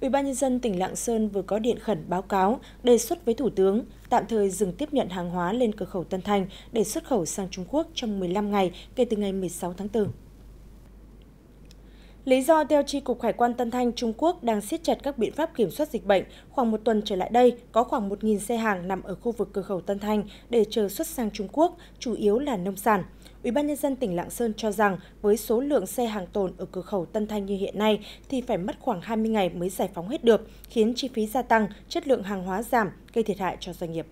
Ủy ban nhân dân tỉnh Lạng Sơn vừa có điện khẩn báo cáo đề xuất với Thủ tướng tạm thời dừng tiếp nhận hàng hóa lên cửa khẩu Tân Thành để xuất khẩu sang Trung Quốc trong 15 ngày kể từ ngày 16 tháng 4. Lý do theo Tri Cục Hải quan Tân Thanh Trung Quốc đang siết chặt các biện pháp kiểm soát dịch bệnh, khoảng một tuần trở lại đây có khoảng 1.000 xe hàng nằm ở khu vực cửa khẩu Tân Thanh để chờ xuất sang Trung Quốc, chủ yếu là nông sản ubnd tỉnh Lạng Sơn cho rằng với số lượng xe hàng tồn ở cửa khẩu Tân Thanh như hiện nay thì phải mất khoảng 20 ngày mới giải phóng hết được, khiến chi phí gia tăng, chất lượng hàng hóa giảm, gây thiệt hại cho doanh nghiệp.